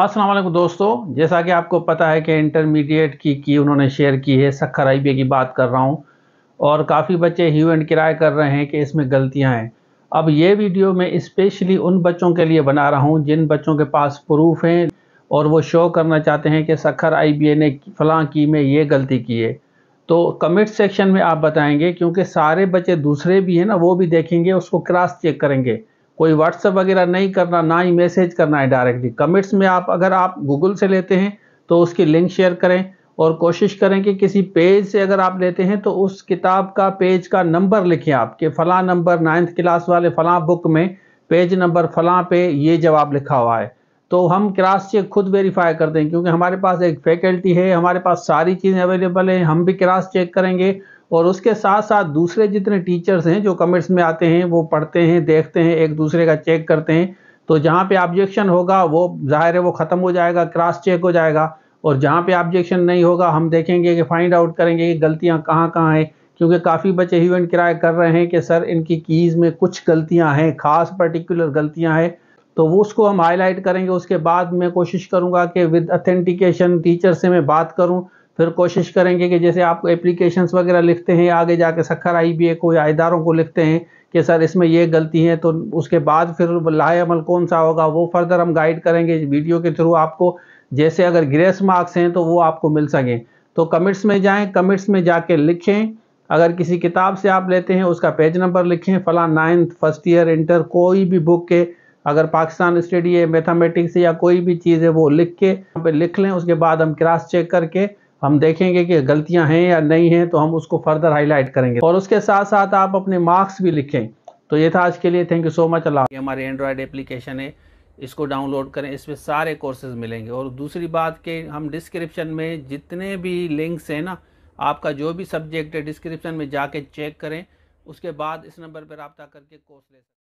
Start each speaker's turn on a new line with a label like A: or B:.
A: असलम दोस्तों जैसा कि आपको पता है कि इंटरमीडिएट की की उन्होंने शेयर की है सखर आई की बात कर रहा हूँ और काफ़ी बच्चे ह्यू एंड किराए कर रहे हैं कि इसमें गलतियाँ हैं अब ये वीडियो मैं इस्पेशली उन बच्चों के लिए बना रहा हूँ जिन बच्चों के पास प्रूफ हैं और वो शो करना चाहते हैं कि सखर आई ने फ़लाँ की में ये गलती की है तो कमेंट सेक्शन में आप बताएँगे क्योंकि सारे बच्चे दूसरे भी हैं ना वो भी देखेंगे उसको क्रॉस चेक करेंगे कोई व्हाट्सएप वगैरह नहीं करना ना ही मैसेज करना है डायरेक्टली कमेंट्स में आप अगर आप गूगल से लेते हैं तो उसकी लिंक शेयर करें और कोशिश करें कि किसी पेज से अगर आप लेते हैं तो उस किताब का पेज का नंबर लिखें आप कि फ़लाँ नंबर नाइन्थ क्लास वाले फ़लाँ बुक में पेज नंबर फ़लाँ पे ये जवाब लिखा हुआ है तो हम क्रास चेक खुद वेरीफाई करते हैं क्योंकि हमारे पास एक फैकल्टी है हमारे पास सारी चीज़ें अवेलेबल हैं हम भी क्रास चेक करेंगे और उसके साथ साथ दूसरे जितने टीचर्स हैं जो कमेंट्स में आते हैं वो पढ़ते हैं देखते हैं एक दूसरे का चेक करते हैं तो जहाँ पे ऑब्जेक्शन होगा वो जाहिर है वो ख़त्म हो जाएगा क्रास चेक हो जाएगा और जहाँ पे ऑब्जेक्शन नहीं होगा हम देखेंगे कि फाइंड आउट करेंगे कि गलतियाँ कहाँ कहाँ हैं क्योंकि काफ़ी बच्चे ह्यूमन किराए कर रहे हैं कि सर इनकी कीज़ में कुछ गलतियाँ हैं खास पर्टिकुलर गलतियाँ हैं तो वो उसको हम हाईलाइट करेंगे उसके बाद मैं कोशिश करूँगा कि विद अथेंटिकेशन टीचर से मैं बात करूँ फिर कोशिश करेंगे कि जैसे आप एप्लीकेशन वगैरह लिखते हैं आगे जाके सखर आई बी ए को या इदारों को लिखते हैं कि सर इसमें ये गलती है तो उसके बाद फिर लाए कौन सा होगा वो फर्दर हम गाइड करेंगे वीडियो के थ्रू आपको जैसे अगर ग्रेस मार्क्स हैं तो वो आपको मिल सकें तो कमिट्स में जाएं कमिट्स में जाके लिखें अगर किसी किताब से आप लेते हैं उसका पेज नंबर लिखें फला नाइन्थ फर्स्ट ईयर इंटर कोई भी बुक के अगर पाकिस्तान स्टडी है मैथमेटिक्स या कोई भी चीज़ है वो लिख के हम लिख लें उसके बाद हम क्रास चेक करके हम देखेंगे कि गलतियां हैं या नहीं हैं तो हम उसको फर्दर हाईलाइट करेंगे और उसके साथ साथ आप अपने मार्क्स भी लिखें तो ये था आज के लिए थैंक यू सो मच अल्लाह हमारे एंड्रॉयड एप्लीकेशन है इसको डाउनलोड करें इसमें सारे कोर्सेज मिलेंगे और दूसरी बात के हम डिस्क्रिप्शन में जितने भी लिंक्स हैं ना आपका जो भी सब्जेक्ट है डिस्क्रिप्शन में जाके चेक करें उसके बाद इस नंबर पर रबता करके कोर्स ले सकते